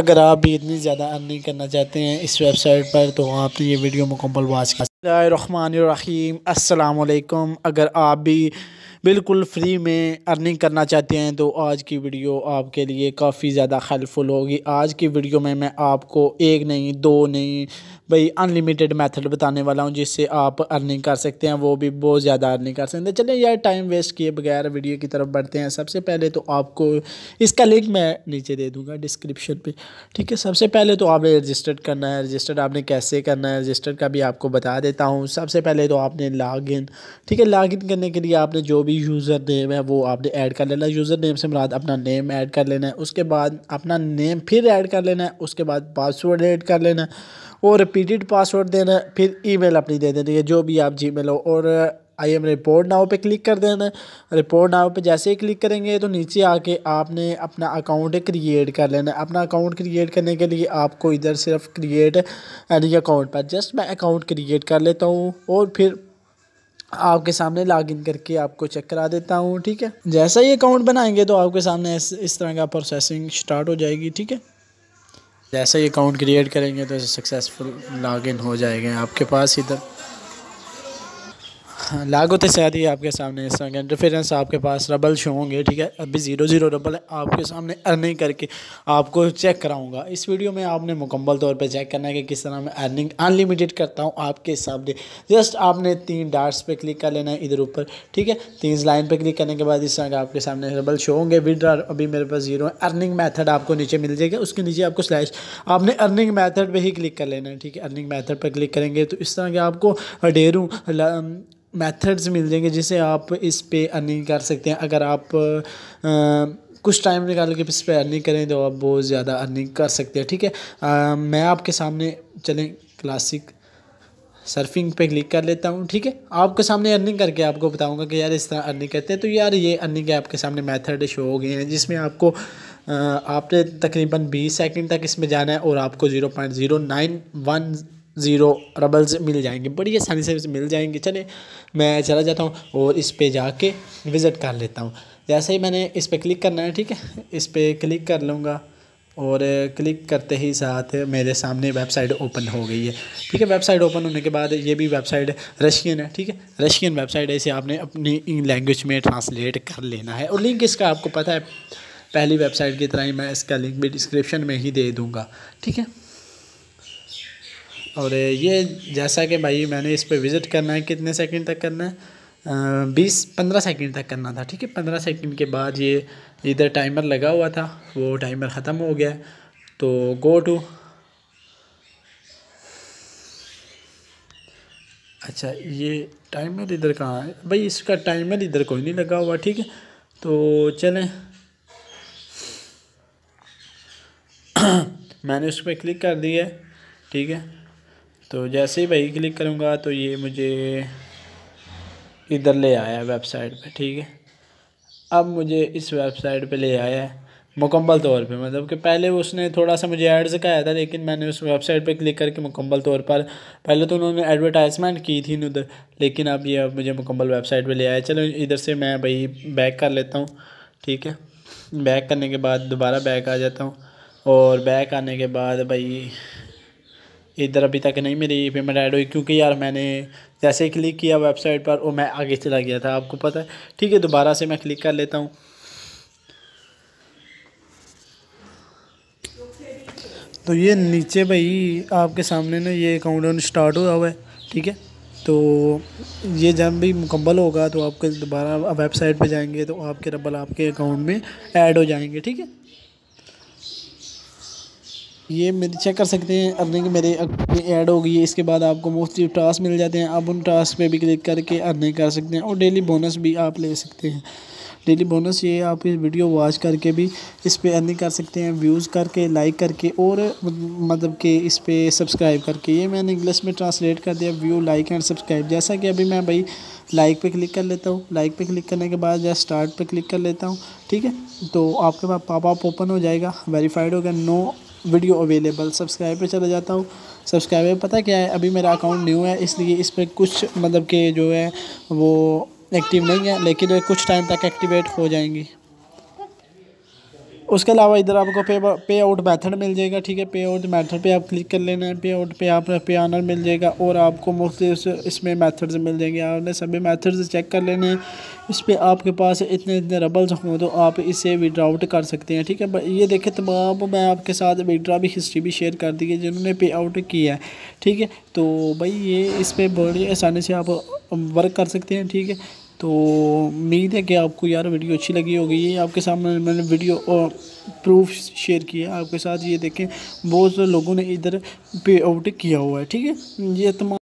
अगर आप भी इतनी ज़्यादा अर्निंग करना चाहते हैं इस वेबसाइट पर तो आपने तो ये वीडियो मुकम्मल वाच कर रहीम अल्लाम अगर आप भी बिल्कुल फ्री में अर्निंग करना चाहते हैं तो आज की वीडियो आपके लिए काफ़ी ज़्यादा हेल्पफुल होगी आज की वीडियो में मैं आपको एक नहीं दो नहीं भाई अनलिमिटेड मेथड बताने वाला हूँ जिससे आप अर्निंग कर सकते हैं वो भी बहुत ज़्यादा अर्निंग कर सकते हैं तो चलिए यार टाइम वेस्ट किए बगैर वीडियो की तरफ बढ़ते हैं सबसे पहले तो आपको इसका लिंक मैं नीचे दे दूँगा डिस्क्रिप्शन पर ठीक है सबसे पहले तो आपने रजिस्टर्ड करना है रजिस्टर्ड आपने कैसे करना है रजिस्टर्ड का भी आपको बता देता हूँ सबसे पहले तो आपने लॉग ठीक है लॉग करने के लिए आपने जो भी यूज़र नेम है वो आपने ऐड कर लेना यूज़र नेम से मुराद अपना नेम ऐड कर लेना है उसके बाद अपना नेम फिर ऐड कर लेना है उसके बाद पासवर्ड ऐड कर लेना है और रिपीटेड पासवर्ड देना है फिर ईमेल अपनी दे देनी है जो भी आप जी मेल हो और आई एम रिपोर्ट नाव पे क्लिक कर देना रिपोर्ट नाव पे जैसे ही क्लिक करेंगे तो नीचे आके आपने अपना अकाउंट क्रिएट कर लेना अपना अकाउंट क्रिएट करने के लिए आपको इधर सिर्फ क्रिएट एनी अकाउंट पर जस्ट मैं अकाउंट क्रिएट कर लेता हूँ और फिर आपके सामने लॉगिन करके आपको चेक करा देता हूँ ठीक है जैसा ही अकाउंट बनाएंगे तो आपके सामने इस, इस तरह का प्रोसेसिंग स्टार्ट हो जाएगी ठीक है जैसा ही अकाउंट क्रिएट करेंगे तो सक्सेसफुल लॉगिन हो जाएगा आपके पास इधर शायद ही आपके सामने इस के इंटरफेरेंस आपके पास रबल शो होंगे ठीक है अभी ज़ीरो ज़ीरो रबल है आपके सामने अर्निंग करके आपको चेक कराऊंगा इस वीडियो में आपने मुकम्मल तौर पे चेक करना है कि किस तरह मैं अर्निंग अनलिमिटेड करता हूँ आपके सामने जस्ट आपने तीन डार्ट्स पे क्लिक कर लेना है इधर ऊपर ठीक है तीन लाइन पर क्लिक करने के बाद इस तरह आपके सामने रबल शो होंगे विड्रा अभी मेरे पास जीरो है अर्निंग मैथड आपको नीचे मिल जाएगा उसके नीचे आपको स्लैश आपने अर्निंग मैथड पर ही क्लिक कर लेना है ठीक है अर्निंग मैथड पर क्लिक करेंगे तो इस तरह के आपको डेरू मेथड्स मिल जाएंगे जिसे आप इस पे अर्निंग कर सकते हैं अगर आप आ, कुछ टाइम निकाल के इस पर अर्निंग करें तो आप बहुत ज़्यादा अर्निंग कर सकते हैं ठीक है आ, मैं आपके सामने चलें क्लासिक सर्फिंग पे क्लिक कर लेता हूँ ठीक है आपके सामने अर्निंग करके आपको बताऊँगा कि यार इस तरह अर्निंग करते हैं तो यार ये अर्निंग के आपके सामने मैथड शो हो गए हैं जिसमें आपको आपने तकरीबन 20 सेकंड तक इसमें जाना है और आपको zero point zero nine one zero roubles मिल जाएंगे बड़ी आसानी से मिल जाएंगे चले मैं चला जाता हूँ और इस पर जाके विज़िट कर लेता हूँ जैसे ही मैंने इस पर क्लिक करना है ठीक है इस पर क्लिक कर लूँगा और क्लिक करते ही साथ मेरे सामने वेबसाइट ओपन हो गई है ठीक है वेबसाइट ओपन होने के बाद ये भी वेबसाइट रशियन है ठीक है रशियन वेबसाइट है इसे आपने अपनी लैंग्वेज में ट्रांसलेट कर लेना है और लिंक इसका आपको पता है पहली वेबसाइट की तरह ही मैं इसका लिंक भी डिस्क्रिप्शन में ही दे दूँगा ठीक है और ये जैसा कि भाई मैंने इस पर विज़िट करना है कितने सेकंड तक करना है बीस पंद्रह सेकंड तक करना था ठीक है पंद्रह सेकंड के बाद ये इधर टाइमर लगा हुआ था वो टाइमर ख़त्म हो गया तो गो टू अच्छा ये टाइमर इधर कहाँ है भाई इसका टाइमर इधर कोई नहीं लगा हुआ ठीक है तो चलें मैंने उस पर क्लिक कर दिया ठीक है तो जैसे ही भाई क्लिक करूँगा तो ये मुझे इधर ले आया वेबसाइट पे ठीक है अब मुझे इस वेबसाइट पे ले आया है मुकम्मल तौर पे मतलब कि पहले उसने थोड़ा सा मुझे एड्स सिखाया था लेकिन मैंने उस वेबसाइट पे क्लिक करके मुकम्मल तौर पर पहले तो उन्होंने एडवर्टाइजमेंट की थी उधर लेकिन अब ये अब मुझे मुकम्मल वेबसाइट पे ले आया चलो इधर से मैं भाई बैक कर लेता हूँ ठीक है बैक करने के बाद दोबारा बैक आ जाता हूँ और बैक आने के बाद भाई इधर अभी तक नहीं मेरी पेमेंट ऐड हुई क्योंकि यार मैंने जैसे ही क्लिक किया वेबसाइट पर वो मैं आगे चला गया था आपको पता है ठीक है दोबारा से मैं क्लिक कर लेता हूँ तो ये नीचे भाई आपके सामने ना ये अकाउंट स्टार्ट हुआ हुआ है ठीक है तो ये जब भी मुकम्मल होगा तो आपके दोबारा वेबसाइट पे जाएंगे तो आपके रबल आपके अकाउंट में ऐड हो जाएंगे ठीक है ये मेरे चेक कर सकते हैं अर्निंग मेरे ऐड हो गई है इसके बाद आपको मुफ्त टास्क मिल जाते हैं आप उन टास्क पे भी क्लिक करके अर्निंग कर सकते हैं और डेली बोनस भी आप ले सकते हैं डेली बोनस ये आप इस वीडियो वॉच करके भी इस पर अर्निंग कर सकते हैं व्यूज़ करके लाइक करके और मतलब कि इस पर सब्सक्राइब करके ये मैंने इंग्लिश में ट्रांसलेट कर दिया व्यू लाइक एंड सब्सक्राइब जैसा कि अभी मैं भाई लाइक पे क्लिक कर लेता हूँ लाइक पे क्लिक करने के बाद या स्टार्ट पे क्लिक कर लेता हूँ ठीक है तो आपके पास पापा ओपन हो जाएगा वेरीफाइड होगा नो वीडियो अवेलेबल सब्सक्राइब पर चला जाता हूँ सब्सक्राइब पता क्या है अभी मेरा अकाउंट न्यू है इसलिए इस पर कुछ मतलब के जो है वो एक्टिव नहीं है लेकिन कुछ टाइम तक एक्टिवेट हो जाएंगी उसके अलावा इधर आपको पे पे आउट मैथड मिल जाएगा ठीक है पे आउट मैथड पे आप क्लिक कर लेना है पे आउट पे आप पे आनर मिल जाएगा और आपको मुफ्त इसमें मैथड्स मिल जाएंगे आपने सभी मैथड्स चेक कर लेने हैं इस पर आपके पास इतने इतने रबल्स हों तो आप इसे विड्राउट कर सकते हैं ठीक है ये देखें तमाम मैं आपके साथ विड्रा भी हिस्ट्री भी शेयर कर दी है जिन्होंने पे आउट किया है ठीक है तो भाई ये इस पर बड़ी आसानी से आप वर्क कर सकते हैं ठीक है तो उम्मीद है कि आपको यार वीडियो अच्छी लगी होगी ये आपके सामने मैंने वीडियो और प्रूफ शेयर किया आपके साथ ये देखें बहुत से लोगों ने इधर पे आउट किया हुआ है ठीक है ये तमाम